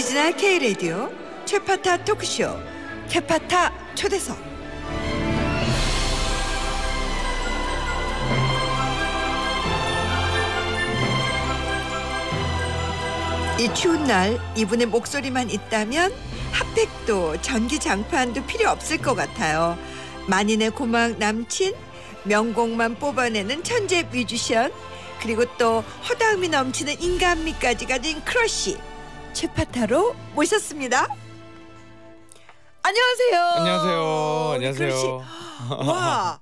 오리지널 K라디오 최파타 토크쇼 캐파타 초대석 이 추운 날 이분의 목소리만 있다면 핫팩도 전기 장판도 필요 없을 것 같아요. 만인의 고막 남친, 명곡만 뽑아내는 천재 뮤지션, 그리고 또 허당미 넘치는 인간미까지 가진 크러쉬. 최파타로 모셨습니다. 안녕하세요. 안녕하세요. 안녕하세요. 와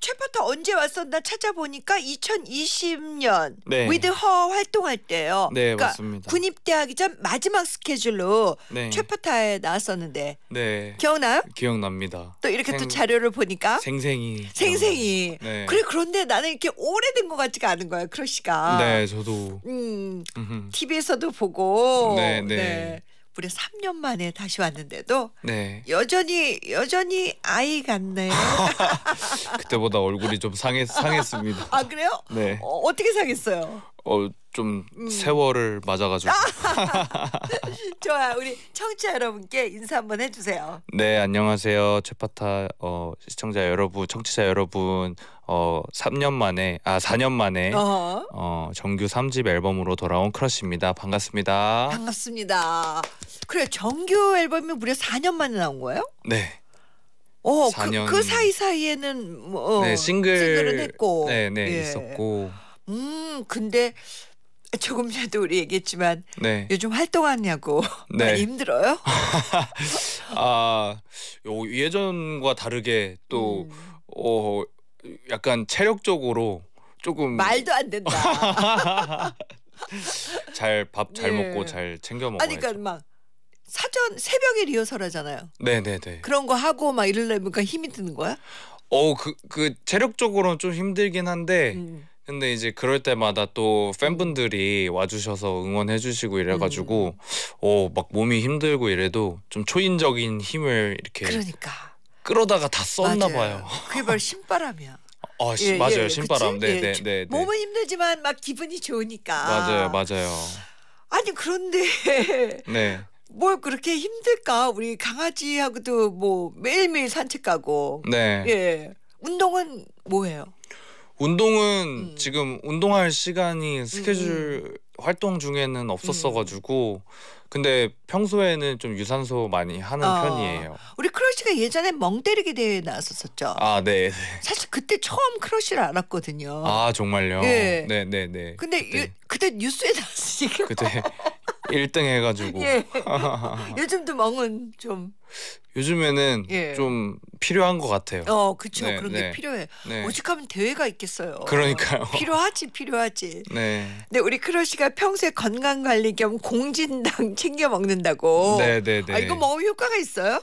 최파타 언제 왔었나 찾아보니까 2020년 네. 위드 허 활동할 때요. 네, 그러니까 맞습니다. 군입대하기 전 마지막 스케줄로 네. 최파타에 나왔었는데 네. 기억나요? 기억납니다. 또 이렇게 생, 또 자료를 보니까 생생히 생생히 네. 그래 그런데 나는 이렇게 오래된 것 같지가 않은 거야 크러시가 네, 저도. 음, TV에서도 보고. 네. 네. 네. 불에 3년 만에 다시 왔는데도 네. 여전히 여전히 아이 같네. 요 그때보다 얼굴이 좀 상했 상했습니다. 아 그래요? 네. 어, 어떻게 상했어요? 어좀 음. 세월을 맞아가지고 좋아요 우리 청취자 여러분께 인사 한번 해주세요 네 안녕하세요 최파타 어, 시청자 여러분 청취자 여러분 어, 3년 만에 아 4년 만에 어 정규 3집 앨범으로 돌아온 크러쉬입니다 반갑습니다 반갑습니다 그래 정규 앨범이 무려 4년 만에 나온 거예요? 네 어, 4년... 그, 그 사이사이에는 뭐, 어, 네, 싱글, 싱글은 했고 네, 네 예. 있었고 음 근데 조금 전에도 우리 얘기했지만 네. 요즘 활동하냐고 네. 힘들어요? 아요 예전과 다르게 또 음. 어, 약간 체력적으로 조금 말도 안 된다. 잘 밥잘 네. 먹고 잘 챙겨 먹고. 아니, 그러니까 막 사전 새벽에 리허설 하잖아요. 네네네. 네, 네. 그런 거 하고 막 이러려니까 힘이 드는 거야? 어그그 그 체력적으로는 좀 힘들긴 한데. 음. 근데 이제 그럴 때마다 또 팬분들이 와주셔서 응원해주시고 이래가지고 음. 오막 어, 몸이 힘들고 이래도 좀 초인적인 힘을 이렇게 그러니까. 끌어다가 다 썼나 봐요. 그게 바로 신바람이야. 아, 예, 맞아요. 예, 신바람. 네, 네, 네, 네, 몸은 힘들지만 막 기분이 좋으니까. 맞아요, 맞아요. 아니 그런데 네. 뭘 그렇게 힘들까? 우리 강아지하고도 뭐 매일매일 산책 가고. 네. 예. 운동은 뭐예요? 운동은 음. 지금 운동할 시간이 음, 음. 스케줄 음. 활동 중에는 없었어가지고 근데 평소에는 좀 유산소 많이 하는 어. 편이에요. 우리 크러쉬가 예전에 멍때리기 대회 나왔었었죠. 아 네. 사실 그때 처음 크러쉬를 알았거든요. 아 정말요. 네, 네, 네. 네. 근데 그때, 유, 그때 뉴스에 나왔으니까. 그때 1등 해가지고. 예. 요즘도 멍은 좀. 요즘에는 예. 좀 필요한 것 같아요. 어, 그렇죠. 네, 그런 네. 게 필요해. 네. 오직하면 대회가 있겠어요. 그러니까요. 필요하지, 필요하지. 네. 근 우리 크러쉬가 평소에 건강 관리 겸 공진당 챙겨 먹는다고. 네, 네, 네. 아, 이거 먹으면 뭐 효과가 있어요?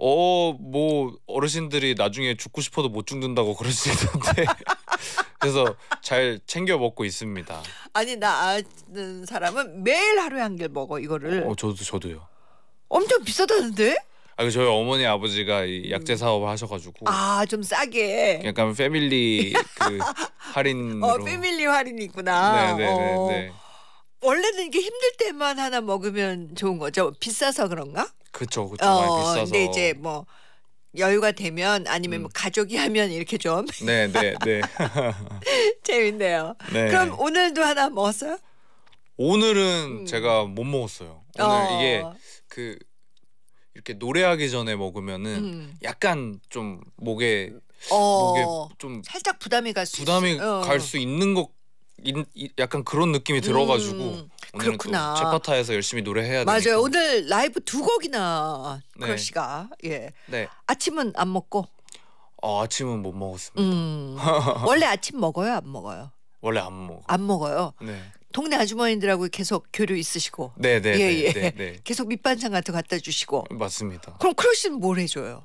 어뭐 어르신들이 나중에 죽고 싶어도 못 죽는다고 그러시던데 그래서 잘 챙겨 먹고 있습니다. 아니 나 아는 사람은 매일 하루에 한 개 먹어 이거를. 어 저도 저도요. 엄청 비싸다는데? 아, 그 저희 어머니 아버지가 이 약재 사업을 하셔가지고 아 좀 싸게 약간 패밀리 그 할인으로 어 패밀리 할인이 있구나 네네네 네, 네, 어. 네. 원래는 이게 힘들 때만 하나 먹으면 좋은 거죠 비싸서 그런가? 그쵸, 그쵸. 어, 비싸서. 근데 이제 뭐 여유가 되면 아니면 뭐 음. 뭐 가족이 하면 이렇게 좀. 네, 네, 네. 재밌네요. 네. 그럼 오늘도 하나 먹었어요? 오늘은 음. 제가 못 먹었어요. 오늘 어. 이게 그 이렇게 노래하기 전에 먹으면은 음. 약간 좀 목에 어. 목에 좀 살짝 부담이 갈 수 부담이 어. 갈수 있는 것 약간 그런 느낌이 들어가지고 음. 오늘 아, 그렇구나. 제파타에서 열심히 노래해야 맞아요. 되니까. 오늘 라이브 두 곡이나 네. 크러쉬가 예. 네. 아침은 안 먹고. 어, 아침은 못 먹었습니다. 음. 원래 아침 먹어요, 안 먹어요? 원래 안 먹어. 안 먹어요. 네. 동네 아주머니들하고 계속 교류 있으시고. 네, 네, 예, 네, 예. 네, 네. 계속 밑반찬 같은 거 갖다 주시고. 맞습니다. 그럼 크러쉬는 뭘 해줘요?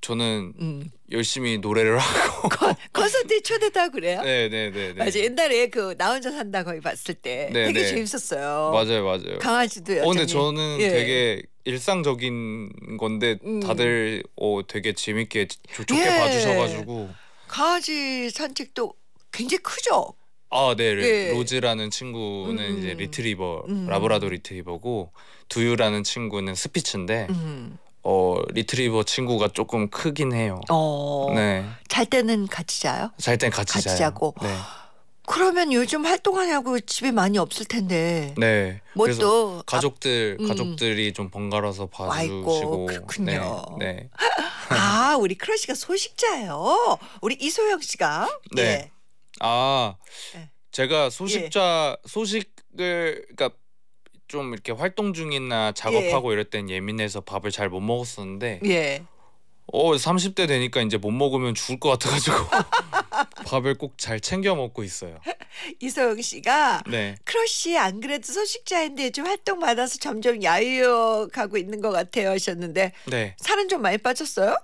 저는 음. 열심히 노래를 하고 거, 콘서트에 초대다 그래요? 네네네. 네, 네, 네. 맞아 옛날에 그나 혼자 산다 거기 봤을 때 네, 되게 재밌었어요. 맞아요 맞아요. 강아지도요. 어, 근데 저는 예. 되게 일상적인 건데 음. 다들 음. 어, 되게 재밌게 좋게 예. 봐주셔가지고 강아지 산책도 굉장히 크죠. 아, 네, 네. 로즈라는 친구는 음. 이제 리트리버, 음. 라브라도 리트리버고 두유라는 친구는 스피츠인데 음. 어 리트리버 친구가 조금 크긴 해요. 어. 네. 잘 때는 같이 자요? 잘 때는 같이, 같이 자요. 자고. 네. 그러면 요즘 활동하냐고 집에 많이 없을 텐데. 네. 뭐또 가족들 아, 음. 가족들이 좀 번갈아서 봐주시고. 그렇군요. 네. 네. 아 우리 크러쉬가 소식자예요. 우리 이소영 씨가. 네. 예. 아 예. 제가 소식자 예. 소식을 그러니까 좀 이렇게 활동 중이나 작업하고 예. 이럴 땐 예민해서 밥을 잘 못 먹었었는데 예. 어 30대 되니까 이제 못 먹으면 죽을 것 같아가지고 밥을 꼭 잘 챙겨 먹고 있어요. 이소영 씨가 네. 크러쉬 안 그래도 소식자인데 좀 활동 많아서 점점 야유가고 있는 것 같아요 하셨는데 네. 살은 좀 많이 빠졌어요?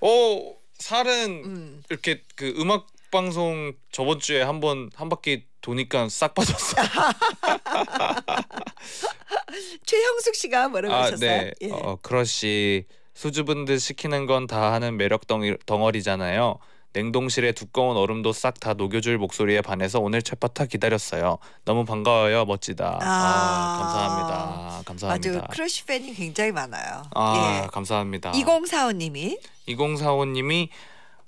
어 살은 음. 이렇게 그 음악 방송 저번 주에 한번한 바퀴 도니까 싹 빠졌어. 최형숙 씨가 뭐라고 아, 하셨어요? 네. 예. 어, 크러쉬 수줍은 듯 시키는 건 다 하는 매력 덩이, 덩어리잖아요. 냉동실에 두꺼운 얼음도 싹 다 녹여줄 목소리에 반해서 오늘 첫바타 기다렸어요. 너무 반가워요. 멋지다. 아, 아 감사합니다. 감사합니다. 아주 크러쉬 팬이 굉장히 많아요. 아 예. 감사합니다. 2045님이 2045님이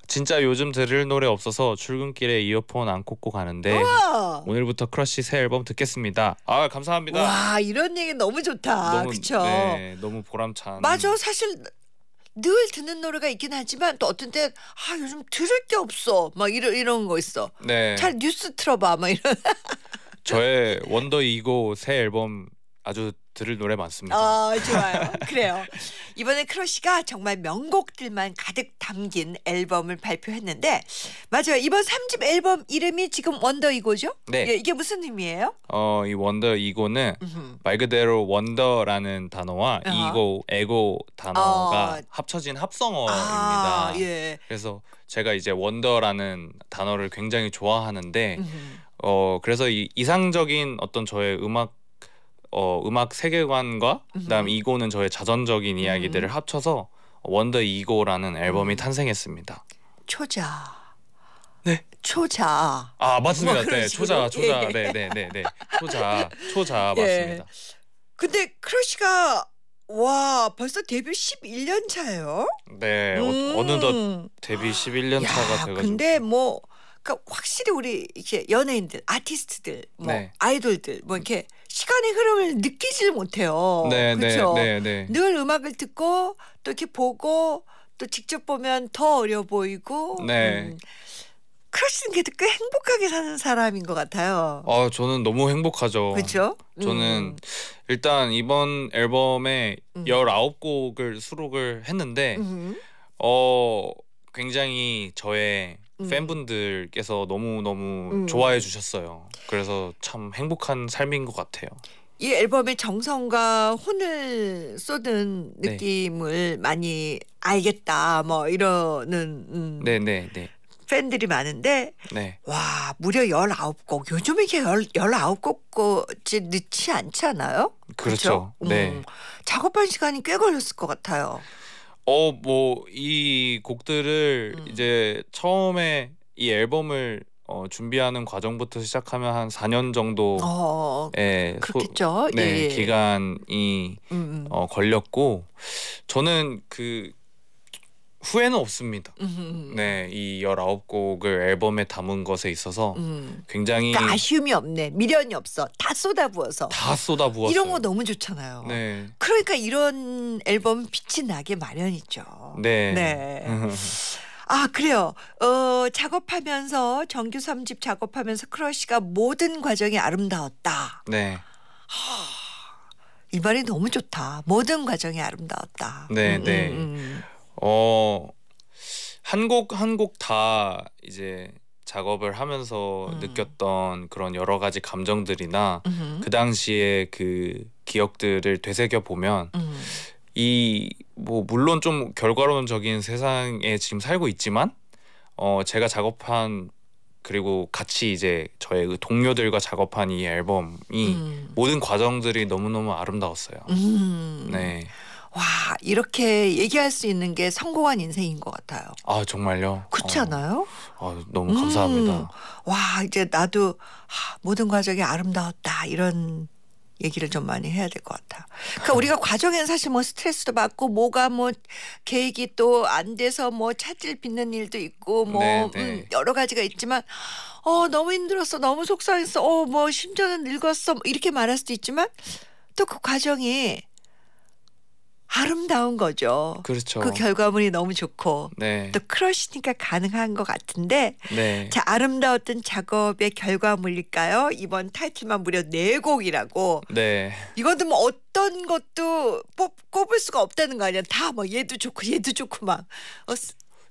진짜 요즘 들을 노래 없어서 출근길에 이어폰 안 꽂고 가는데 우와! 오늘부터 크러쉬 새 앨범 듣겠습니다. 아 감사합니다. 와 이런 얘기 너무 좋다. 너무, 그쵸? 네, 너무 보람찬. 맞아 사실 늘 듣는 노래가 있긴 하지만 또 어떤 때아 요즘 들을 게 없어 막 이런 이런 거 있어. 네. 잘 뉴스 틀어봐 막 이런. 저의 원더 이고 새 앨범 아주 들을 노래 많습니다. 어, 좋아요. 그래요. 이번에 크러쉬가 정말 명곡들만 가득 담긴 앨범을 발표했는데 맞아요. 이번 3집 앨범 이름이 지금 원더 이고죠? 네. 예, 이게 무슨 의미예요? 어, 이 원더 이고는 말 그대로 원더라는 단어와 아. 이고, 에고 단어가 어. 합쳐진 합성어입니다. 아, 예. 그래서 제가 이제 원더라는 단어를 굉장히 좋아하는데 음흠. 어 그래서 이 이상적인 어떤 저의 음악 어, 음악 세계관과 그다음 이고는 저의 자전적인 음. 이야기들을 합쳐서 원더 이고라는 앨범이 음. 탄생했습니다. 초자. 네. 초자. 아 맞습니다. 뭐 네, 초자, 초자. 예. 네, 네, 네, 네. 초자, 초자 예. 맞습니다. 근데 크러쉬가 와 벌써 데뷔 11년 차예요? 네, 어, 음. 어, 느덧 데뷔 11년 야, 차가 돼가지고. 근데 뭐 그러니까 확실히 우리 이렇게 연예인들, 아티스트들, 뭐 네. 아이돌들 뭐 이렇게 시간의 흐름을 느끼지를 못해요. 네, 네, 그렇죠. 네, 네, 늘 음악을 듣고 또 이렇게 보고 또 직접 보면 더 어려 보이고. 네. 음. 크러시는게래꽤 행복하게 사는 사람인 것 같아요. 아, 저는 너무 행복하죠. 그렇죠? 저는 음. 일단 이번 앨범에 음. 19곡을 수록을 했는데 음. 어 굉장히 저의 음. 팬분들께서 너무 너무 음. 좋아해 주셨어요. 그래서 참 행복한 삶인 것 같아요. 이 앨범의 정성과 혼을 쏟은 네. 느낌을 네. 많이 알겠다 뭐 이러는 음 네네네 네, 네. 팬들이 많은데 와 무려 19곡 요즘 이게 19곡이 늦지 않잖아요 그렇죠, 그렇죠? 네. 음. 작업한 시간이 꽤 걸렸을 것 같아요 어뭐이 곡들을 음. 이제 처음에 이 앨범을 어, 준비하는 과정부터 시작하면 한 4년 정도 어, 어, 어. 예, 소, 네, 예. 기간이 음, 음. 어, 걸렸고 저는 그 후회는 없습니다. 음, 음, 음. 네, 이 열아홉 곡을 앨범에 담은 것에 있어서 굉장히 그러니까 아쉬움이 없네. 미련이 없어. 다 쏟아부어서. 다 쏟아부어서. 이런 거 너무 좋잖아요. 네. 그러니까 이런 앨범 빛이 나게 마련이죠. 네. 네. 아, 그래요. 어, 작업하면서 정규 3집 작업하면서 크러쉬가 모든 과정이 아름다웠다. 네. 하, 이 말이 너무 좋다. 모든 과정이 아름다웠다. 네, 음, 네. 음, 어, 한 곡 한 곡 다 이제 작업을 하면서 음. 느꼈던 그런 여러 가지 감정들이나 음흠. 그 당시에 그 기억들을 되새겨 보면 음. 이뭐 물론 좀 결과론적인 세상에 지금 살고 있지만 어 제가 작업한 그리고 같이 이제 저의 그 동료들과 작업한 이 앨범이 음. 모든 과정들이 너무너무 아름다웠어요. 음. 네. 와 이렇게 얘기할 수 있는 게 성공한 인생인 것 같아요. 아 정말요? 그렇지 어. 않아요? 아 너무 감사합니다. 음, 와 이제 나도 하, 모든 과정이 아름다웠다 이런 얘기를 좀 많이 해야 될 것 같아. 그러니까 우리가 과정에는 사실 뭐 스트레스도 받고 뭐가 뭐 계획이 또 안 돼서 뭐 차질 빚는 일도 있고 뭐 네, 음, 네. 여러 가지가 있지만 어 너무 힘들었어 너무 속상했어 어뭐 심지어 늙었어 뭐 이렇게 말할 수도 있지만 또 그 과정이 아름다운 거죠. 그렇죠. 그 결과물이 너무 좋고 네. 또 크러쉬니까 가능한 것 같은데 네. 자 아름다웠던 작업의 결과물일까요? 이번 타이틀만 무려 네 곡이라고. 네. 이것도 뭐 어떤 것도 뽑, 꼽을 수가 없다는 거 아니야? 다 뭐 얘도 좋고 얘도 좋고 막. 어,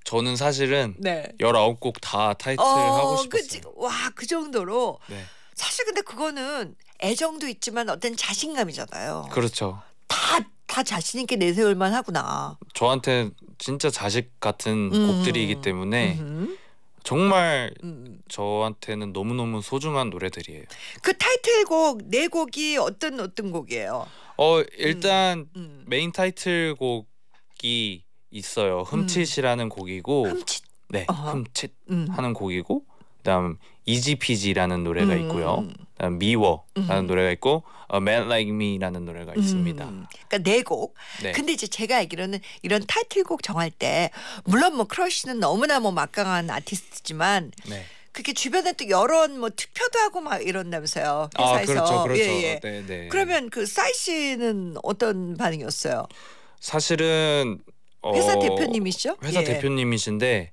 저는 사실은 네. 19곡 다타이틀 어, 하고 싶었어요. 와그 그 정도로. 네. 사실 근데 그거는 애정도 있지만 어떤 자신감이잖아요. 그렇죠. 다다 자신 있게 내세울 만하구나. 저한테 진짜 자식 같은 음. 곡들이기 때문에 음 정말 음. 저한테는 너무 너무 소중한 노래들이에요. 그 타이틀곡 네 곡이 어떤 어떤 곡이에요? 어 일단 음. 음. 메인 타이틀곡이 있어요. 음. 흠칫이라는 곡이고 흠칫 네 어허. 흠칫 음. 하는 곡이고 그다음 이지피지라는 노래가 있고요. 어, 미워라는 음. 노래가 있고 A 어, Man Like Me라는 노래가 음. 있습니다. 음. 그러니까 네 곡. 네. 근데 이제 제가 알기로는 이런 타이틀곡 정할 때 물론 뭐 크러쉬는 너무나 뭐 막강한 아티스트지만 네. 그게 주변에 또 여러 뭐 투표도 하고 막 이런다면서요 아, 회사에서. 아, 그렇죠, 그렇죠. 예, 예. 네, 네. 그러면 그 사이 씨는 어떤 반응이었어요? 사실은 어, 회사 대표님이시죠? 회사 예. 대표님이신데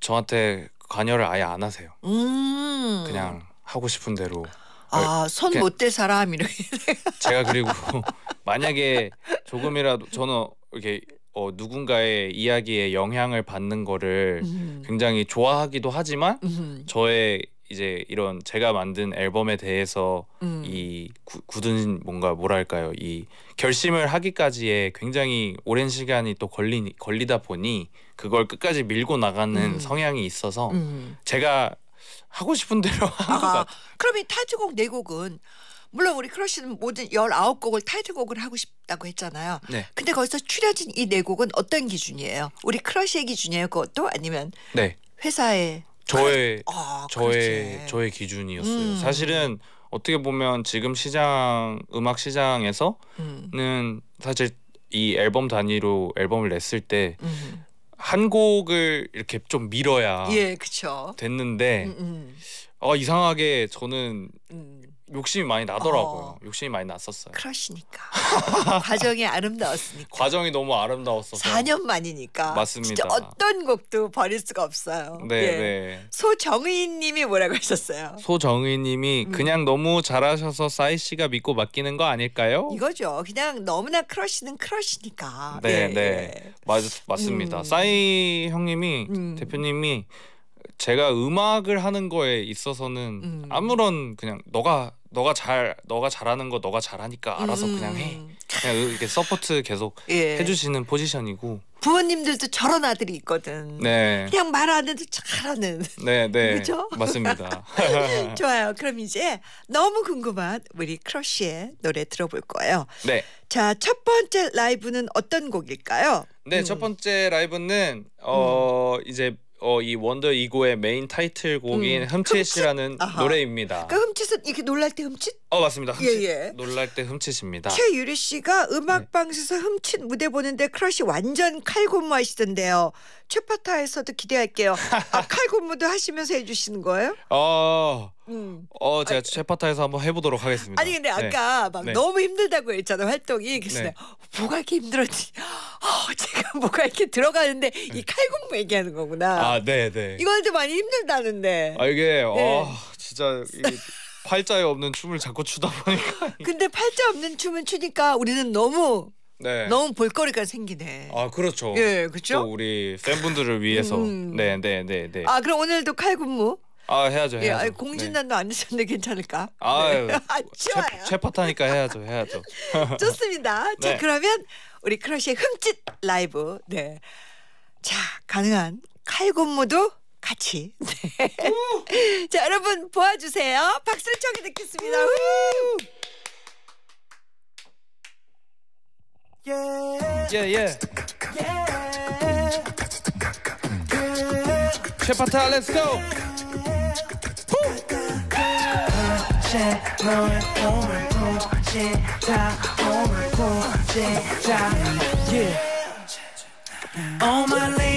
저한테 관여를 아예 안 하세요. 음. 그냥 하고 싶은 대로 아, 그러니까 손못댈 사람 이렇게. 제가 그리고 만약에 조금이라도 저는 이렇게 어, 누군가의 이야기에 영향을 받는 거를 음. 굉장히 좋아하기도 하지만 음. 저의 이제 이런 제가 만든 앨범에 대해서 음. 이 구, 굳은 뭔가 뭐랄까요 이 결심을 하기까지에 굉장히 오랜 시간이 또 걸리 걸리다 보니 그걸 끝까지 밀고 나가는 음. 성향이 있어서 음. 제가 하고 싶은 대로 한것 같아. 그러면 타이틀곡 네 곡은 물론 우리 크러쉬는 모든 19곡을 타이틀곡을 하고 싶다고 했잖아요. 네. 근데 거기서 추려진 이네 곡은 어떤 기준이에요? 우리 크러쉬의 기준이에요, 그것도 아니면 네. 회사의 저의 아, 저의 그렇지. 저의 기준이었어요. 음. 사실은 어떻게 보면 지금 시장 음악 시장에서는 음. 사실 이 앨범 단위로 앨범을 냈을 때 음. 한 곡을 이렇게 좀 밀어야 예, 그쵸. 됐는데 음, 음. 어, 이상하게 저는 음. 욕심이 많이 나더라고요. 어. 욕심이 많이 났었어요. 크러쉬니까. 과정이 아름다웠으니까. 과정이 너무 아름다웠어서. 4년 만이니까. 맞습니다. 어떤 곡도 버릴 수가 없어요. 네, 예. 네. 소정희 님이 뭐라고 하셨어요? 소정희 님이 음. 그냥 너무 잘하셔서 사이 씨가 믿고 맡기는 거 아닐까요? 이거죠. 그냥 너무나 크러쉬는 크러시니까 네, 예. 네. 예. 맞, 맞습니다. 음. 싸이 형님이 음. 대표님이 제가 음악을 하는 거에 있어서는 음. 아무런 그냥 너가 너가 잘 너가 잘하는 거 너가 잘하니까 알아서 음. 그냥 해. 그냥 이렇게 서포트 계속 예. 해주시는 포지션이고. 부모님들도 저런 아들이 있거든. 네. 그냥 말 안 해도 잘하는. 네, 네. 그죠? 맞습니다. 좋아요. 그럼 이제 너무 궁금한 우리 크러쉬의 노래 들어볼 거예요. 네. 자, 첫 번째 라이브는 어떤 곡일까요? 네, 음. 첫 번째 라이브는 어 음. 이제 어, 이 원더 이고의 메인 타이틀곡인 음. 흠칫이라는 흠칫? 노래입니다. 그 흠칫은 이렇게 놀랄 때 흠칫? 어 맞습니다. 흠칫. 예, 예. 놀랄 때 흠칫입니다. 최유리 씨가 음악방송에서 네. 흠칫 무대 보는데 크러쉬 완전 칼군무하시던데요. 최파타에서도 기대할게요. 아, 칼군무도 하시면서 해주시는 거예요? 어. 음. 어 제가 아, 최파타에서 한번 해보도록 하겠습니다. 아니 근데 네. 아까 네. 막 네. 너무 힘들다고 했잖아 활동이. 그래서 네. 어, 뭐가 이렇게 힘들었지? 허, 어, 제가 뭐가 이렇게 들어가는데 이 음. 칼군무 얘기하는 거구나. 아, 네, 네. 이건 거좀 많이 힘들다는데. 아 이게 아, 네. 아, 진짜 이게 팔자에 없는 춤을 자꾸 추다 보니까. 근데 팔자 없는 춤을 추니까 우리는 너무 네. 너무 볼거리가 생기네. 아 그렇죠. 예, 그렇죠. 또 우리 팬분들을 위해서. 음. 네, 네, 네, 네. 아 그럼 오늘도 칼군무. 아 해야죠, 예, 해야죠. 예, 공진단도 네. 안 드셨는데 괜찮을까? 아유, 아, 좋아요. 채, 채 파타니까 해야죠, 해야죠. 좋습니다. 자 네. 그러면 우리 크러쉬의 흠칫 라이브. 네. 자, 가능한 칼군무도 같이. 네. 자, 여러분 보아주세요. 박수를 청해 듣겠습니다. 예. 예, 예. 최파타 예. 렛츠고 예. 후! 진짜 yeah. All my ladies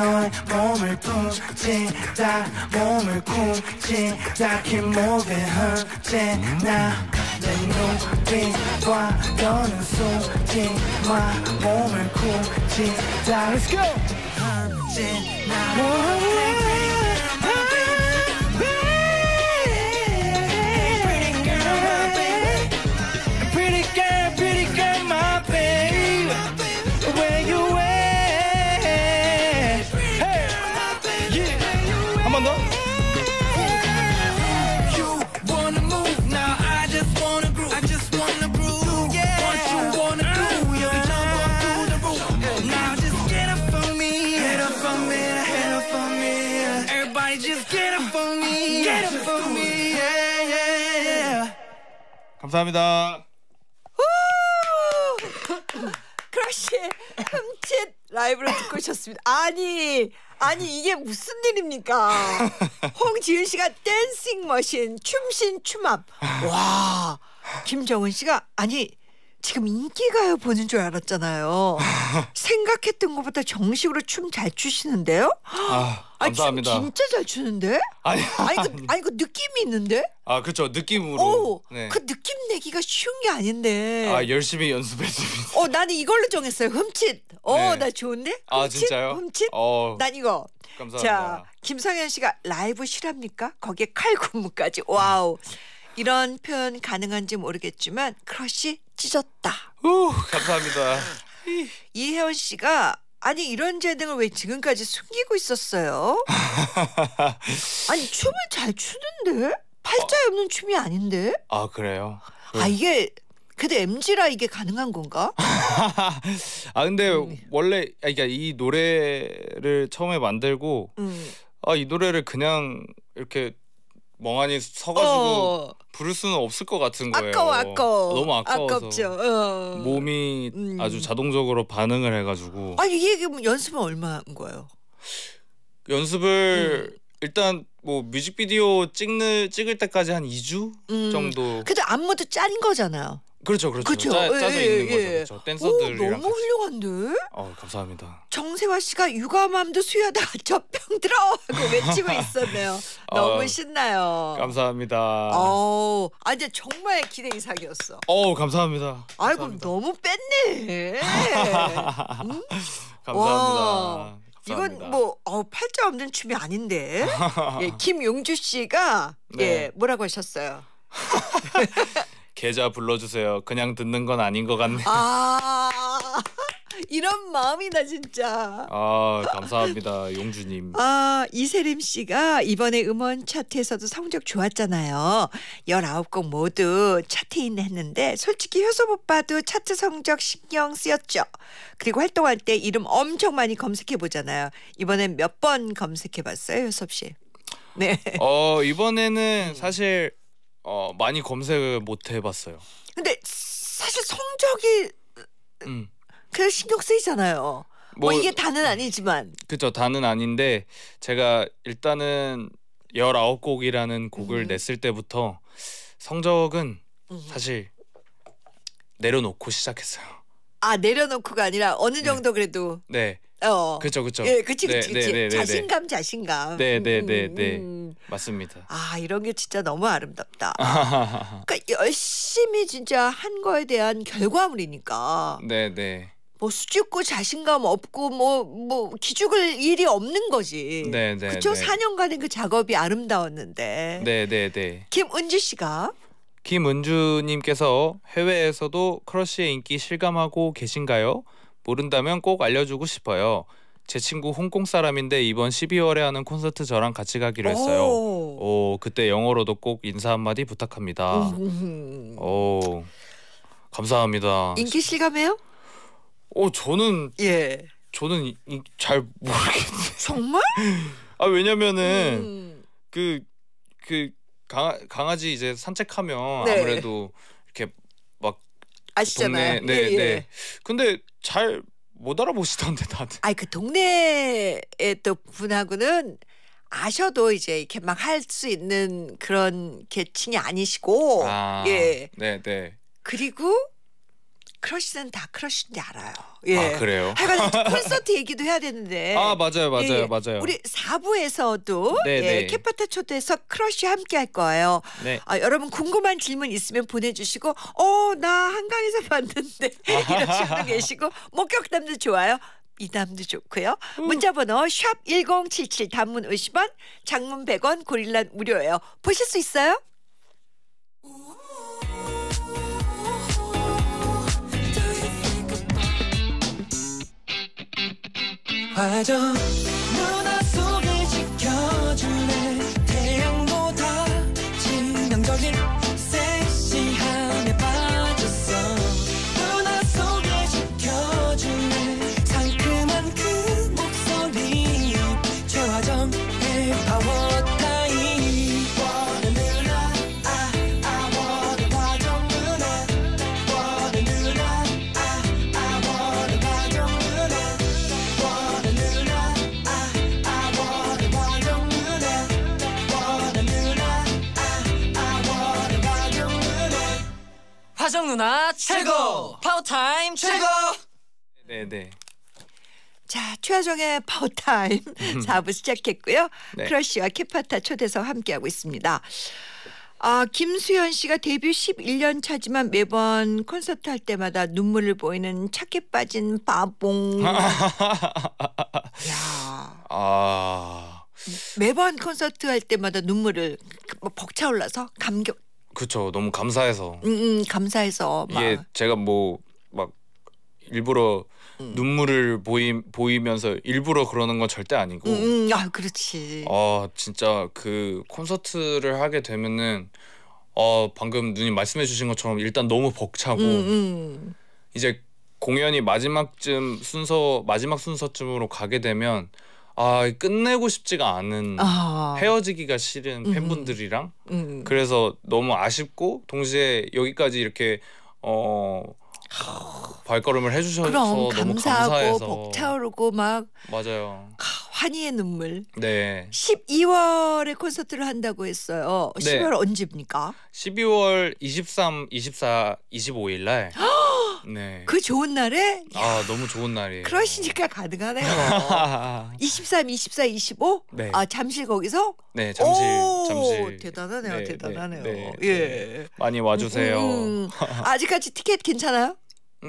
너의 몸을 훔친다 몸을 훔친다 긴 목에 흔친다 내 눈빛과 너는 숨지마 몸을 훔친다 Let's go! 흔친다 감사합니다. 크러쉬 흠칫 라이브를 듣고 오셨습니다. 아니 아니 이게 무슨 일입니까? 홍지윤 씨가 댄싱 머신 춤신 춤합 와 김정은 씨가 아니 지금 인기가요 보는 줄 알았잖아요. 생각했던 것보다 정식으로 춤 잘 추시는데요? 아. 감사합니다. 아, 진짜 잘 추는데? 아니, 아니, 그, 아니 그 느낌이 있는데? 아, 그렇죠. 느낌으로. 오, 어, 네. 그 느낌 내기가 쉬운 게 아닌데. 아, 열심히 연습했습니다. 어, 나는 이걸로 정했어요. 흠칫. 어, 네. 나 좋은데? 아, 흠칫? 아, 진짜요? 흠칫? 어. 난 이거. 감사합니다. 자, 김성현 씨가 라이브 실합니까? 거기에 칼군무까지. 와우. 이런 표현 가능한지 모르겠지만 크러쉬 찢었다. 우, 감사합니다. 이혜원 씨가 아니 이런 재능을 왜 지금까지 숨기고 있었어요? 아니 춤을 잘 추는데 팔자에 없는 춤이 아닌데? 아 그래요? 네. 아 이게 근데 MG라 이게 가능한 건가? 아 근데 음. 원래 아, 그러니까 이 노래를 처음에 만들고 음. 아이 노래를 그냥 이렇게 멍하니 서가지고 어. 부를 수는 없을 것 같은 거예요. 아까워 아까워. 너무 아까워서 아깝죠. 어. 몸이 음. 아주 자동적으로 반응을 해가지고. 아 이게 뭐 연습은 얼마인 거예요? 연습을 음. 일단 뭐 뮤직비디오 찍는 찍을 때까지 한 2주 음. 정도. 근데 안무도 짤인 거잖아요. 그렇죠, 그렇죠. 그렇죠. 짜, 져 예, 있는 예, 거죠. 예. 그렇죠. 댄서들이랑. 오, 너무 같이. 훌륭한데? 어, 감사합니다. 정세화 씨가 육아맘도 수여다 저병 들어 하고 외치고 있었네요. 어, 너무 어, 신나요. 감사합니다. 어, 아 이제 정말 기대 이상이었어. 어, 감사합니다. 아이고 감사합니다. 너무 뺐네. 음? 감사합니다. 감 이건 뭐 어, 팔자 없는 춤이 아닌데 예, 김용주 씨가 예, 네. 예, 뭐라고 하셨어요? 계좌 불러주세요. 그냥 듣는 건 아닌 것 같네. 요아 이런 마음이다 진짜. 아 감사합니다 용주님. 아 이세림 씨가 이번에 음원 차트에서도 성적 좋았잖아요. 19곡 모두 차트인 했는데 솔직히 효섭 오빠도 차트 성적 신경 쓰였죠. 그리고 활동할 때 이름 엄청 많이 검색해 보잖아요. 이번엔 몇 번 검색해 봤어요 효섭 씨? 네. 어 이번에는 사실 어 많이 검색을 못 해봤어요. 근데 사실 성적이 음. 그냥 신경 쓰이잖아요. 뭐, 뭐, 이게 다는 아니지만. 그죠 다는 아닌데 제가 일단은 열아홉 곡이라는 곡을 음. 냈을 때부터 성적은 음. 사실 내려놓고 시작했어요. 아 내려놓고가 아니라 어느 네. 정도 네. 그래도. 네. 어. 그렇죠, 그렇죠. 예, 그치, 네, 그치, 네, 그치. 네, 네, 자신감, 네. 자신감. 네, 네, 네, 음, 네. 음, 음. 맞습니다. 아, 이런 게 진짜 너무 아름답다. 그러니까 열심히 진짜 한 거에 대한 결과물이니까. 네, 네. 뭐 수줍고 자신감 없고 뭐뭐 뭐 기죽을 일이 없는 거지. 네, 네. 그쵸? 네. 4년간의 그 작업이 아름다웠는데. 네, 네, 네. 김은주 씨가. 김은주님께서 해외에서도 크러쉬의 인기 실감하고 계신가요? 모른다면 꼭 알려주고 싶어요. 제 친구 홍콩 사람인데 이번 12월에 하는 콘서트 저랑 같이 가기로 했어요. 오, 그때 영어로도 꼭 인사 한마디 부탁합니다. 오, 감사합니다. 인기 실감해요? 어, 저는 예, 저는 이, 잘 모르겠는데. 정말? 아 왜냐면은 음. 그그 그 강아, 강아지 이제 산책하면 네. 아무래도 아시잖아요. 네 네, 예, 예. 네. 근데 잘 못 알아보시던데 다들. 아이그동네에또 분하고는 아셔도 이제 이렇게 막 할 수 있는 그런 계층이 아니시고 아, 예. 네, 네. 그리고 크러쉬는 다 크러쉬인지 알아요. 아, 예. 아 그래요? 하여간 콘서트 얘기도 해야 되는데. 아 맞아요, 예, 맞아요, 예, 맞아요. 우리 4부에서도 네 예, 캐파타 네. 초대석 크러쉬 함께 할 거예요. 네. 아, 여러분 궁금한 질문 있으면 보내주시고, 어 나 한강에서 봤는데 아. 이러시는 계시고 목격담도 좋아요. 이담도 좋고요. 음. 문자번호 샵 #1077 단문 50원, 장문 100원, 고릴란 무료예요. 보실 수 있어요? 화정 하정 누나 최고! 파워타임 최고! 네네. 네. 자, 최하정의 파워타임 4부 시작했고요. 네. 크러쉬와 케파타 초대서 함께하고 있습니다. 아, 김수현 씨가 데뷔 11년 차지만 매번 콘서트 할 때마다 눈물을 보이는 착해 빠진 바봉. 야. 아. 매번 콘서트 할 때마다 눈물을 그, 뭐 벅차올라서 감격 그렇죠 너무 감사해서. 음, 음 감사해서 막. 이 제가 뭐 막 일부러 음. 눈물을 보이 보이면서 일부러 그러는 건 절대 아니고. 음, 음, 아 그렇지. 아 진짜 그 콘서트를 하게 되면은 어 방금 누님 말씀해주신 것처럼 일단 너무 벅차고 음, 음, 이제 공연이 마지막쯤 순서 마지막 순서쯤으로 가게 되면. 아 끝내고 싶지가 않은 아. 헤어지기가 싫은 팬분들이랑 음. 그래서 너무 아쉽고 동시에 여기까지 이렇게 어 발걸음을 해주셔서 그럼, 너무 감사하고 벅차오르고 막 맞아요 아, 환희의 눈물 네 12월에 콘서트를 한다고 했어요 12월 언제입니까? 12월 23, 24, 25일 날 네. 그 좋은 날에 아 너무 좋은 날이에요. 크러쉬니까 가능하네요. 23, 24, 25. 네. 아 잠실 거기서. 네 잠실 오, 잠실. 대단하네요, 네, 네 대단하네요. 네, 예. 네. 많이 와주세요. 음, 음. 아직까지 티켓 괜찮아요?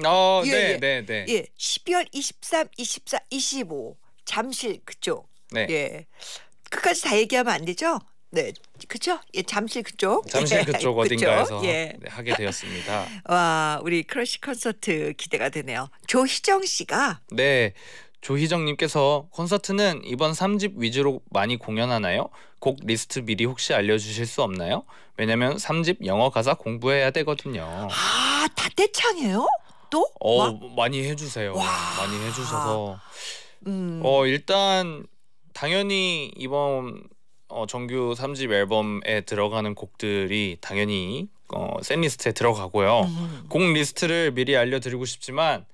어, 예, 네, 예. 네. 네. 예, 12월 23, 24, 25 잠실 그쪽. 네. 예. 끝까지 다 얘기하면 안 되죠? 네, 그렇죠. 예, 잠실 그쪽. 잠실 그쪽 어딘가에서 예. 네, 하게 되었습니다. 와, 우리 크러쉬 콘서트 기대가 되네요. 조희정 씨가 네. 조희정님께서 콘서트는 이번 3집 위주로 많이 공연하나요? 곡 리스트 미리 혹시 알려주실 수 없나요? 왜냐면 3집 영어 가사 공부해야 되거든요. 아, 다떼창이에요? 또? 어, 와? 많이 해주세요. 와. 많이 해주셔서. 음. 어, 일단 당연히 이번 어, 정규 3집 앨범에 들어가는 곡들이 당연히 어, 셋 리스트에 들어가고요. 음. 곡 리스트를 미리 알려드리고 싶지만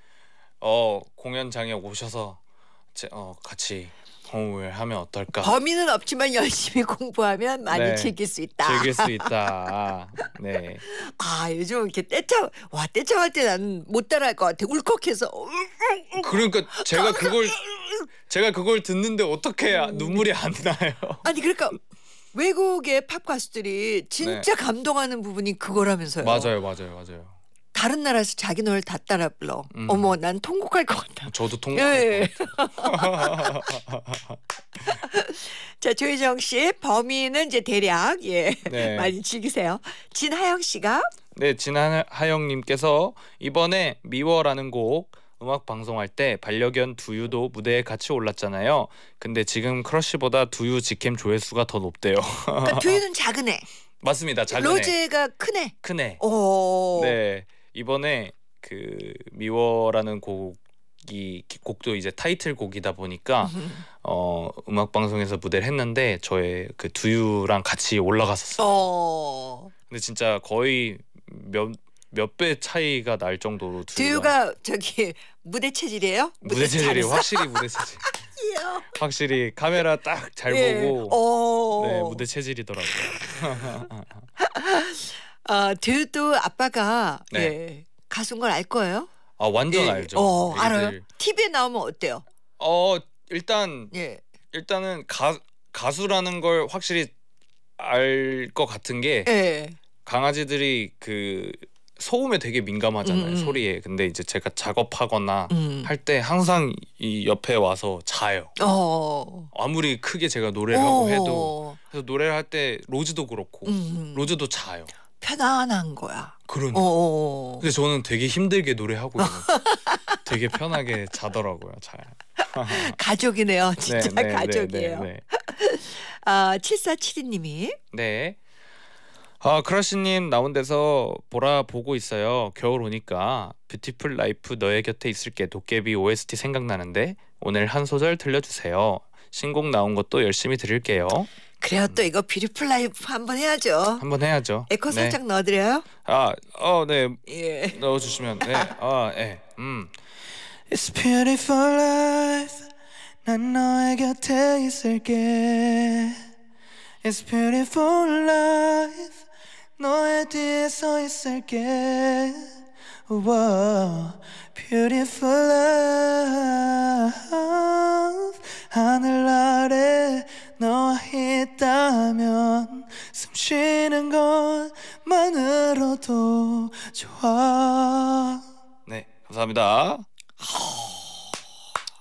어, 공연장에 오셔서 제, 어, 같이 공부를 하면 어떨까? 범인는 없지만 열심히 공부하면 많이 네, 즐길 수 있다. 즐길 수 있다. 네. 아 요즘 이렇게 떼창 와 떼창할 때 나는 못 따라할 것 같아. 울컥해서. 그러니까 제가 그걸 제가 그걸 듣는데 어떻게 오. 눈물이 안 나요? 아니 그러니까 외국의 팝 가수들이 진짜 네. 감동하는 부분이 그거라면서요. 맞아요, 맞아요, 맞아요. 다른 나라에서 자기 노래다 따라 불러. 음. 어머, 난 통곡할 것 같다. 저도 통곡할 예. 것같 예. 자, 조혜정 씨 범인은 이제 대략 예 네. 많이 즐기세요. 진하영 씨가 네, 진하영 님께서 이번에 미워라는 곡 음악 방송할 때 반려견 두유도 무대에 같이 올랐잖아요. 근데 지금 크러쉬보다 두유 직캠 조회수가 더 높대요. 그러니까 두유는 작은 애. 맞습니다. 작은 애. 로제가 큰 애. 큰 애. 오. 네. 이번에 그 미워라는 곡이 곡도 이제 타이틀곡이다 보니까 어 음악 방송에서 무대를 했는데 저의 그 두유랑 같이 올라갔었어요. 어. 근데 진짜 거의 몇 몇배 차이가 날 정도로 두유가 저기 무대 체질이에요? 무대 체질이 확실히 무대 체질. 확실히 카메라 딱잘 예. 보고 네, 무대 체질이더라고요. 아, 어, 듀도 아빠가 네. 예, 가수인 걸 알 거예요? 아, 완전 예. 알죠. 어, 알아요. TV에 나오면 어때요? 어, 일단 예. 일단은 가 가수라는 걸 확실히 알 것 같은 게 예. 강아지들이 그 소음에 되게 민감하잖아요 음, 음. 소리에 근데 이제 제가 작업하거나 음. 할때 항상 이 옆에 와서 자요 어. 아무리 크게 제가 노래를 어. 하고 해도 그래서 노래를 할 때 로즈도 그렇고 음, 음. 로즈도 자요 편안한 거야 그러네까 어, 어, 어. 근데 저는 되게 힘들게 노래하고 있는 되게 편하게 자더라고요 잘 가족이네요 진짜 네, 네, 네, 가족이에요 네, 네, 아, 네. 아 7472님이 네 아, 크러쉬님 나온 데서 보라 보고 있어요. 겨울 오니까 뷰티풀 라이프 너의 곁에 있을게 도깨비 OST 생각나는데 오늘 한 소절 들려주세요. 신곡 나온 것도 열심히 들을게요. 그래요 또 이거 뷰티풀 라이프 한번 해야죠. 한번 해야죠. 에코 네. 살짝 넣어드려요. 아, 어, 네. 예. 넣어주시면 네, 아, 예, 음. It's beautiful life. 난 너의 곁에 있을게. It's beautiful life. 너의 뒤에 서 있을게 Wow, beautiful love 하늘 아래 너와 있다면 숨 쉬는 것만으로도 좋아 네 감사합니다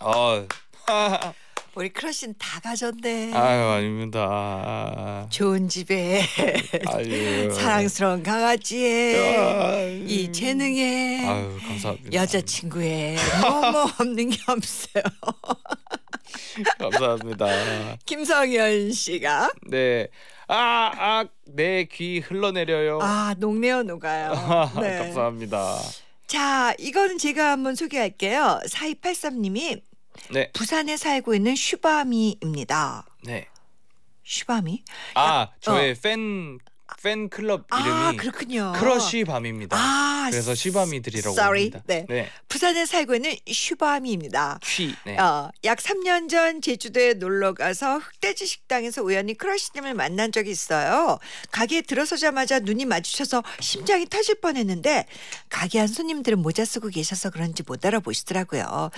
아 우리 크러쉬는 다 가졌네. 아유 아닙니다. 아, 아. 좋은 집에 아유. 사랑스러운 강아지에 아유. 이 재능에 아유 감사합니다. 여자친구에 뭐뭐 없는 게 없어요. 감사합니다. 김성현 씨가 네. 아, 아, 내 귀 흘러내려요. 아, 녹내어 녹아요. 네. 감사합니다. 자, 이거는 제가 한번 소개할게요. 4283님이 네. 부산에 살고 있는 슈바미입니다. 네. 슈바미? 아 야, 저의 어. 팬 팬클럽 아, 이름이 아, 그렇군요. 크러쉬 밤입니다. 아, 그래서 슈바미들이라고 sorry. 합니다. 네. 네. 부산에 살고 있는 슈바미입니다. 쉬. 네. 어, 약 3년 전 제주도에 놀러 가서 흑돼지 식당에서 우연히 크러쉬님을 만난 적이 있어요. 가게에 들어서자마자 눈이 마주쳐서 심장이 터질 뻔했는데 가게 한 손님들은 모자 쓰고 계셔서 그런지 못 알아보시더라고요.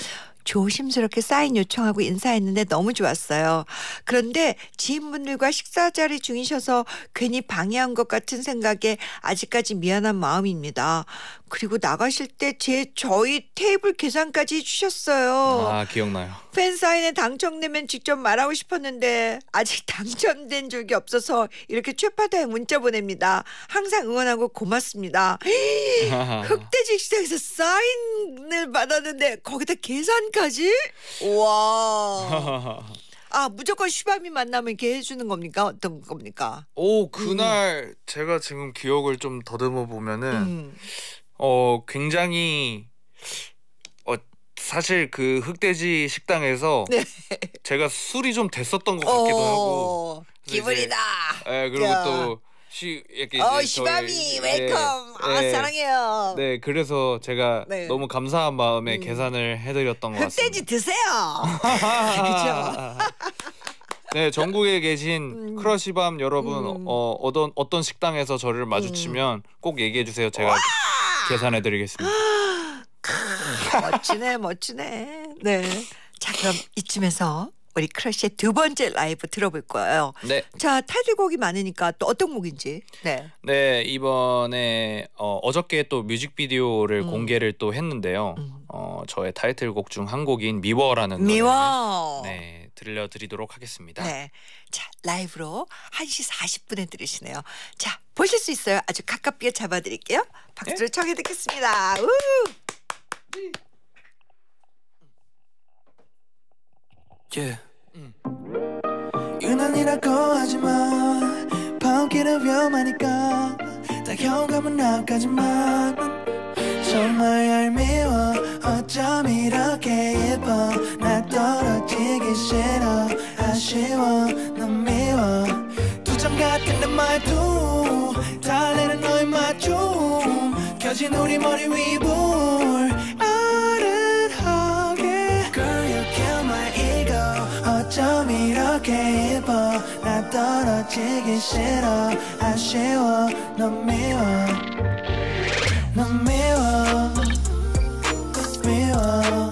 조심스럽게 사인 요청하고 인사했는데 너무 좋았어요. 그런데 지인분들과 식사 자리 중이셔서 괜히 방해한 것 같은 생각에 아직까지 미안한 마음입니다. 그리고 나가실 때 제 저희 테이블 계산까지 해주셨어요. 아 기억나요. 팬 사인에 당첨되면 직접 말하고 싶었는데 아직 당첨된 적이 없어서 이렇게 최파다에 문자 보냅니다. 항상 응원하고 고맙습니다. 흑돼지 시장에서 사인을 받았는데 거기다 계산까지 슈밤까지? 와. 아 무조건 슈밤이 만나면 이렇게 해주는 겁니까 어떤 겁니까? 오 그날 음. 제가 지금 기억을 좀 더듬어 보면은 음. 어 굉장히 어 사실 그 흑돼지 식당에서 네. 제가 술이 좀 됐었던 것 같기도 오, 하고 어, 기분이다. 예 그리고 야. 또시 이렇게 어 시바미 웰컴 아 예. 사랑해요. 네 그래서 제가 네. 너무 감사한 마음에 음. 계산을 해드렸던 것 같습니다. 흑돼지 드세요. 그렇죠. 네 전국에 계신 음. 크러쉬밤 여러분 음. 어, 어떤 어떤 식당에서 저를 음. 마주치면 꼭 얘기해 주세요. 제가 계산해 드리겠습니다. 멋지네 멋지네. 네. 자 그럼 이쯤에서 우리 크러쉬의 두 번째 라이브 들어볼 거예요. 네. 자 타이틀곡이 많으니까 또 어떤 곡인지. 네. 네 이번에 어, 어저께 또 뮤직비디오를 음. 공개를 또 했는데요. 음. 어, 저의 타이틀곡 중 한 곡인 미워라는 미워. 네 들려드리도록 하겠습니다. 네. 자 라이브로 1시 40분에 들으시네요. 자 보실 수 있어요. 아주 가깝게 잡아드릴게요. 박수를 네. 청해 듣겠습니다. 우! Yeah. 예. 유난이라고 하지마 밤길은 위험하니까 딱현감은 나까지만 정말 얄미워 어쩜 이렇게 예뻐 나 떨어지기 싫어 아쉬워 넌 미워 두점 같은 내 말투 달래는 너의 맞춤 켜진 우리 머리 위볼 알아 그렇게 예뻐 나 떨어지기 싫어 아쉬워 넌 미워 넌 미워 미워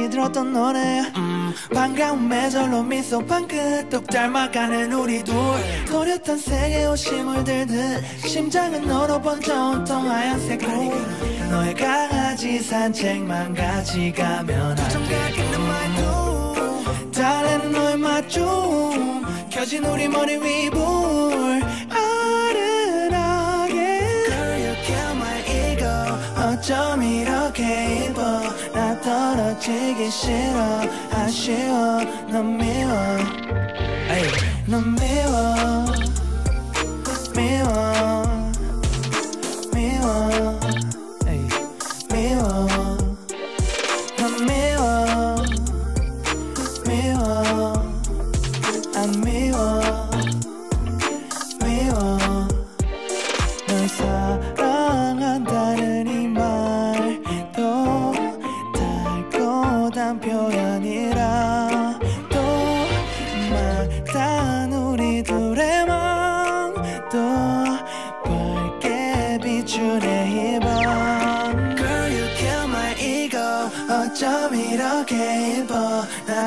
같이 들었던 노래 음. 반가운 매절로 미소 반긋똑 닮아가는 우리 둘 도렸던 세계 오심을 들듯 심장은 너로 번져 온통 하얀색 꽃 너의 강아지 산책만 같이 가면 안돼 달래는 너의 맞춤 켜진 우리 머리 위불 아른하게 Girl you kill my ego 어쩜 이렇게 입어 떨어지기 싫어 아쉬워 넌 미워 넌 미워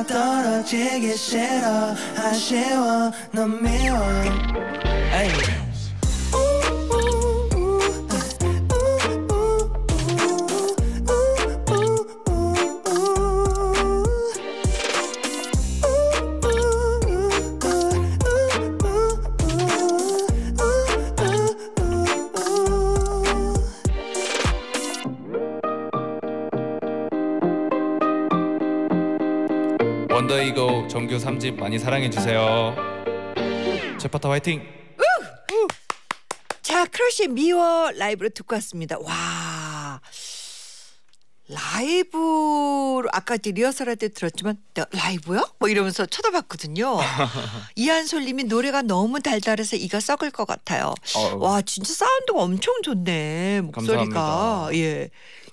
떨어지기 싫어 아쉬워 너 미워 에이. 집 많이 사랑해주세요. 제파타 화이팅! 우! 우! 자, 크러쉬의 미워 라이브로 듣고 왔습니다. 와. 라이브로 아까 이제 리허설할 때 들었지만 라이브요? 뭐 이러면서 쳐다봤거든요. 이한솔님이 노래가 너무 달달해서 이가 썩을 것 같아요. 어, 와 진짜 사운드가 엄청 좋네 목소리가 감사합니다. 예.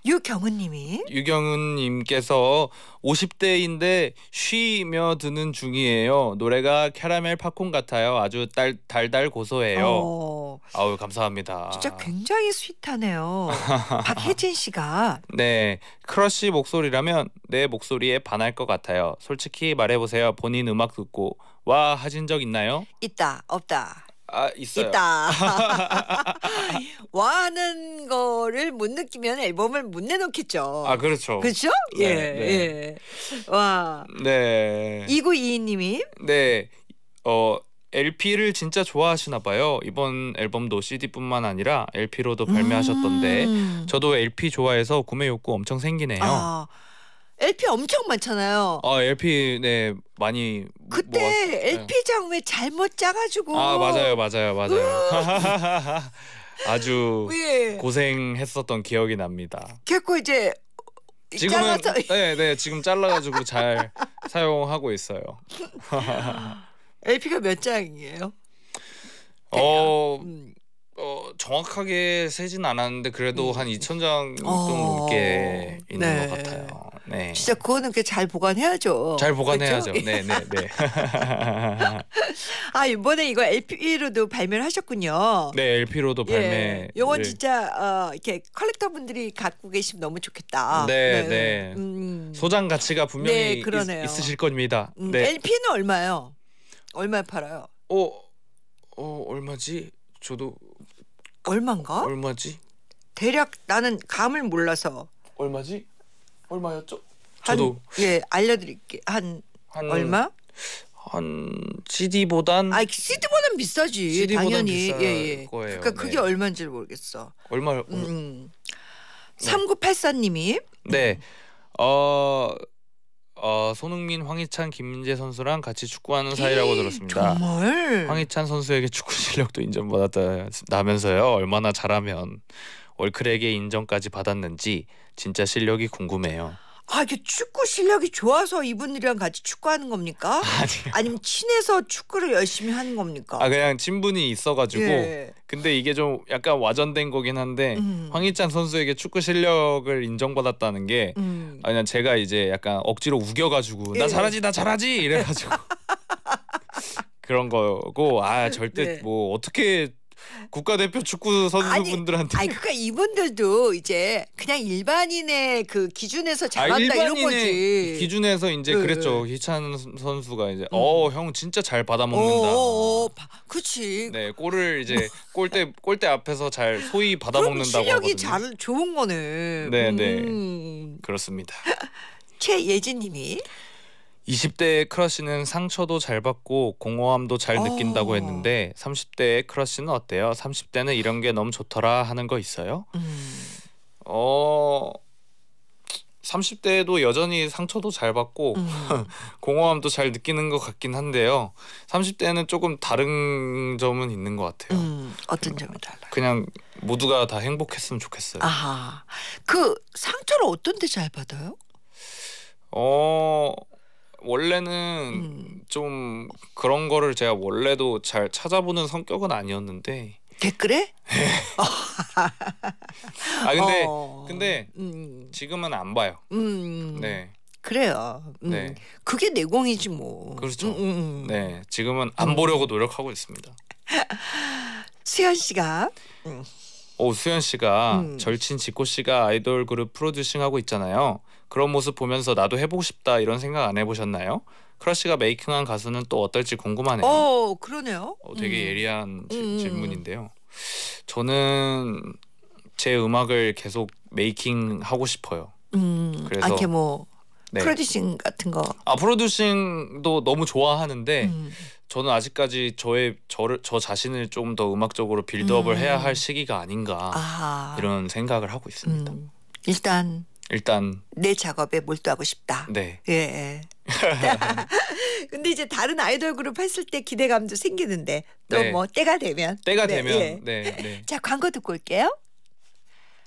유경은님이 유경은님께서 50대인데 쉬며 드는 중이에요. 노래가 캐러멜 팝콘 같아요. 아주 달, 달달 고소해요. 어... 아우 감사합니다. 진짜 굉장히 스윗하네요. 박혜진 씨가 네 크러쉬 목소리라면 내 목소리에 반할 것 같아요. 솔직히 말해보세요. 본인 음악 듣고 와 하신 적 있나요? 있다 없다. 아, 있어요. 있다. 와하는 거를 못 느끼면 앨범을 못 내놓겠죠. 아 그렇죠. 그렇죠? 네, 예, 네. 예. 와. 네. 2922님이 네. 어 LP를 진짜 좋아하시나 봐요. 이번 앨범도 CD뿐만 아니라 LP로도 발매하셨던데 음. 저도 LP 좋아해서 구매 욕구 엄청 생기네요. 아. LP 엄청 많잖아요. 아 LP 네 많이 뭐 그때 모았... LP 장왜 잘못 짜가지고 아 맞아요 맞아요 맞아요. 아주 예. 고생했었던 기억이 납니다. 결코 이제 지금은 네네 네, 지금 잘라가지고 잘 사용하고 있어요. LP가 몇 장이에요? 어, 음. 어 정확하게 세진 않았는데 그래도 음. 한 2천 장 어. 넘게 있는 네. 것 같아요. 네. 진짜 그거는 잘 보관해야죠. 잘 보관해야죠. 그렇죠? 네, 네, 네. 아 이번에 이거 LP로도 발매를 하셨군요. 네, LP로도 예. 발매. 이건 네. 진짜 어, 이렇게 컬렉터 분들이 갖고 계시면 너무 좋겠다. 네, 네. 네. 음. 소장 가치가 분명히 네, 있, 으실 겁니다. 음, 네. LP는 얼마요? 얼마에 팔아요? 어, 어 얼마지? 저도 얼마인가? 얼마지? 대략 나는 감을 몰라서 얼마지? 얼마였죠? 한, 저도 예 알려드릴게 한, 한 얼마? 한 CD보단 아 CD보단 비싸지 CD보단 당연히 예, 예. 거예요. 그러니까 그게 네. 얼마인지 모르겠어. 얼마? 음. 음. 3984님이 네. 어, 어 손흥민, 황희찬, 김민재 선수랑 같이 축구하는 사이라고 들었습니다. 정말? 황희찬 선수에게 축구 실력도 인정받았다면서요. 얼마나 잘하면 월클에게 인정까지 받았는지 진짜 실력이 궁금해요. 아 이게 축구 실력이 좋아서 이분들이랑 같이 축구하는 겁니까? 아니요. 아니면 친해서 축구를 열심히 하는 겁니까? 아 그냥 친분이 있어가지고 예. 근데 이게 좀 약간 와전된 거긴 한데 음. 황희찬 선수에게 축구 실력을 인정받았다는 게 음. 아, 그냥 제가 이제 약간 억지로 우겨가지고 예. 나 잘하지 나 잘하지 이래가지고 그런 거고 아 절대 네. 뭐 어떻게 국가대표 축구 선수분들한테. 아니, 아니 그러니까 이분들도 이제 그냥 일반인의 그 기준에서 아, 잘한다 아, 이런 거지. 기준에서 이제 네. 그랬죠. 그. 희찬 선수가 이제 음. 어형 진짜 잘 받아먹는다. 어, 어, 어 그렇지. 네 골을 이제 골대 골대 앞에서 잘 소위 받아먹는다고 실력이 하거든요. 잘 좋은 거네. 네네 네. 음. 네. 그렇습니다. 최예진님이 20대의 크러쉬는 상처도 잘 받고 공허함도 잘 느낀다고 아. 했는데 30대의 크러쉬는 어때요? 30대는 이런 게 너무 좋더라 하는 거 있어요? 음. 어 30대에도 여전히 상처도 잘 받고 음. 공허함도 잘 느끼는 것 같긴 한데요. 30대는 조금 다른 점은 있는 것 같아요. 음. 어떤 점이 달라요? 그냥 모두가 다 행복했으면 좋겠어요. 아그 상처를 어떤 데 잘 받아요? 어 원래는 음. 좀 그런 거를 제가 원래도 잘 찾아보는 성격은 아니었는데 댓글에? 아 근데 어. 근데 음. 지금은 안 봐요. 음. 네. 그래요. 음. 네. 그게 내공이지 뭐. 그렇죠. 음. 음, 음. 네. 지금은 안 보려고 노력하고 있습니다. 수현 씨가 오수연 씨가 음. 절친 지코 씨가 아이돌 그룹 프로듀싱하고 있잖아요. 그런 모습 보면서 나도 해보고 싶다 이런 생각 안 해보셨나요? 크러쉬가 메이킹한 가수는 또 어떨지 궁금하네요. 어, 그러네요. 어, 되게 음. 예리한 음, 지, 음, 음. 질문인데요. 저는 제 음악을 계속 메이킹 하고 싶어요. 음, 그래서 아, 이렇게 뭐 네. 프로듀싱 같은 거. 아 프로듀싱도 너무 좋아하는데 음. 저는 아직까지 저의 저를 저 자신을 좀 더 음악적으로 빌드업을 음. 해야 할 시기가 아닌가 아하. 이런 생각을 하고 있습니다. 음. 일단 일단 내 작업에 몰두하고 싶다. 네. 예. 근데 이제 다른 아이돌 그룹 했을 때 기대감도 생기는데 또뭐 네. 뭐 때가 되면 때가 네, 되면 예. 네, 네. 자 광고 듣고 올게요.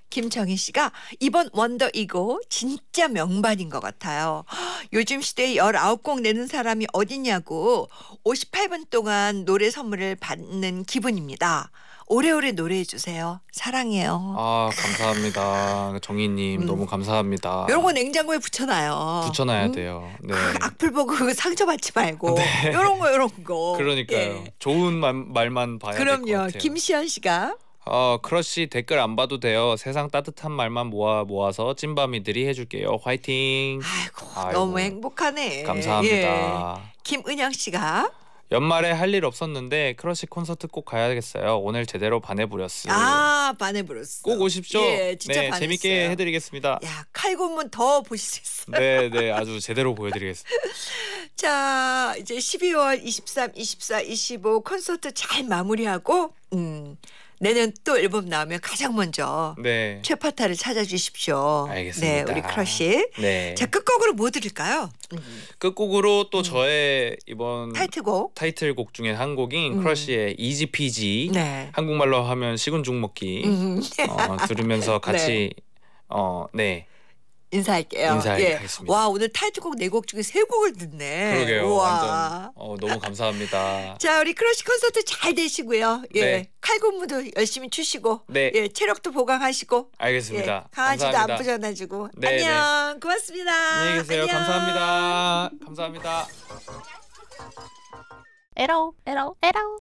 김정희 씨가 이번 원더 이고 진짜 명반인 것 같아요. 요즘 시대에 19곡 내는 사람이 어디냐고 58분 동안 노래 선물을 받는 기분입니다. 오래오래 노래해 주세요. 사랑해요. 아 감사합니다. 정희님 음. 너무 감사합니다. 이런 거 냉장고에 붙여놔요. 붙여놔야 음? 돼요. 네. 아, 악플 보고 상처받지 말고 네. 이런 거 이런 거. 그러니까요. 예. 좋은 말, 말만 봐야 될 것 같아요. 그럼요. 김시현 씨가 어, 크러쉬 댓글 안 봐도 돼요. 세상 따뜻한 말만 모아 모아서 찐밤이들이 해줄게요. 화이팅. 아이고, 아이고. 너무 행복하네. 감사합니다. 예. 김은영 씨가 연말에 할 일 없었는데 크러쉬 콘서트 꼭 가야겠어요. 오늘 제대로 반해버렸어요아반해버렸어꼭 오십시오. 예, 진짜 네, 재밌게 해드리겠습니다. 야 칼군문 더 보실 수 있어요. 네네 네, 아주 제대로 보여드리겠습니다. 자 이제 12월 23, 24, 25 콘서트 잘 마무리하고 음 내년 또 앨범 나오면 가장 먼저 네. 최파타를 찾아주십시오. 알겠습니다. 네, 우리 크러쉬. 네. 자 끝곡으로 뭐 들을까요? 끝곡으로 또 음. 저의 이번 타이틀곡 타이틀곡 중에 한 곡인 음. 크러쉬의 EGPG 네. 한국말로 하면 식은 죽 먹기 음. 어, 들으면서 네. 같이 네. 어, 네. 인사할게요. 인사하겠습니다. 예. 와 오늘 타이틀곡 네 곡 중에 세 곡을 듣네. 그러게요. 우와. 완전 어, 너무 감사합니다. 자 우리 크러쉬 콘서트 잘 되시고요. 예. 네. 칼군무도 열심히 추시고 네. 예. 체력도 보강하시고. 예. 알겠습니다. 예. 강아지도 안부전해지고 네, 네, 안녕. 네. 고맙습니다. 안녕히 계세요. 안녕. 감사합니다. 감사합니다. 에러 에러 에러.